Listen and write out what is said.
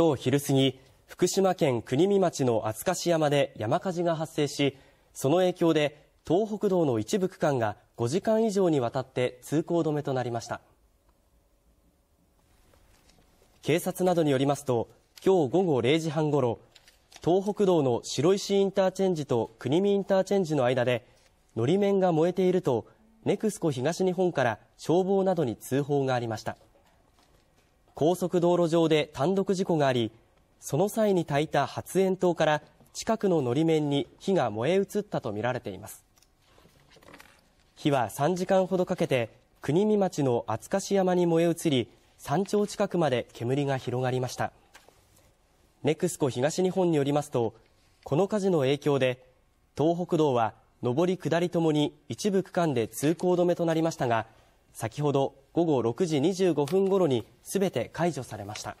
今日昼過ぎ、福島県国見町の厚し山で山火事が発生し、その影響で東北道の一部区間が5時間以上にわたって通行止めとなりました。警察などによりますと、今日午後0時半ごろ、東北道の白石インターチェンジと国見インターチェンジの間で、のり面が燃えていると、ネクスコ東日本から消防などに通報がありました。高速道路上で単独事故がありその際に焚いた発煙筒から近くののり面に火が燃え移ったとみられています火は3時間ほどかけて国見町の厚かし山に燃え移り山頂近くまで煙が広がりましたネクスコ東日本によりますとこの火事の影響で東北道は上り下りともに一部区間で通行止めとなりましたが先ほど午後6時25分ごろにすべて解除されました。